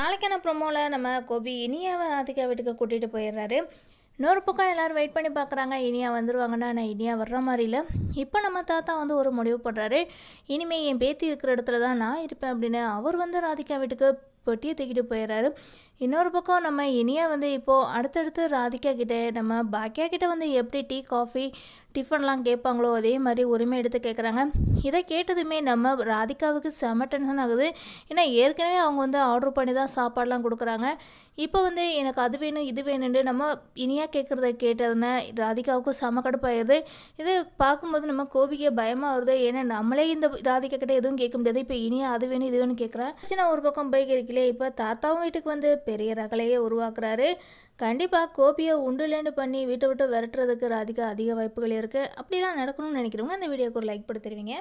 நாளைக்கான ப்ரொமோவில் நம்ம கோபி இனியாவை ராதிகா வீட்டுக்கு கூட்டிகிட்டு போயிடுறாரு இன்னொரு பக்கம் எல்லோரும் வெயிட் பண்ணி பார்க்குறாங்க இனியா வந்துடுவாங்கன்னா நான் இனியா வர்ற மாதிரி இல்லை இப்போ நம்ம தாத்தா வந்து ஒரு முடிவு பண்ணுறாரு இனிமேல் என் பேத்தி இருக்கிற இடத்துல தான் நான் இருப்பேன் அப்படின்னு அவர் வந்து ராதிகா வீட்டுக்கு பொட்டியை தூக்கிட்டு போயிடுறாரு இன்னொரு பக்கம் நம்ம இனியா வந்து இப்போது அடுத்தடுத்து ராதிகா கிட்டே நம்ம பாக்கியா கிட்டே வந்து எப்படி டீ காஃபி டிஃபன்லாம் கேட்பாங்களோ அதே மாதிரி உரிமை எடுத்து கேட்குறாங்க இதை கேட்டதுமே நம்ம ராதிகாவுக்கு செம டென்ஷன் ஆகுது ஏன்னா ஏற்கனவே அவங்க வந்து ஆர்டர் பண்ணி தான் சாப்பாடெலாம் கொடுக்குறாங்க இப்போ வந்து எனக்கு அது வேணும் இது வேணும்னு நம்ம இனியாக கேட்குறத கேட்டதுன்னா ராதிகாவுக்கும் செம கடுப்பாயிருது இது பார்க்கும்போது நம்ம கோபிக்க பயமாக வருது ஏன்னா நம்மளே இந்த ராதிகா கிட்டே எதுவும் கேட்க முடியாது இப்போ இனியாக அது வேணும் இது வேணும்னு கேட்குறேன் சின்ன ஒரு பக்கம் போய் கேட்கலையே இப்போ தாத்தாவும் வீட்டுக்கு வந்து பெரிய ரகலையே உருவாக்குறாரு கண்டிப்பாக கோபியை உண்டுலேண்டு பண்ணி வீட்டை விட்டு விரட்டுறதுக்கு ராதிகா அதிக வாய்ப்புகள் இருக்குது அப்படிலாம் நடக்கணும்னு நினைக்கிறவங்க அந்த வீடியோக்கு ஒரு லைக் போட்டு தருவீங்க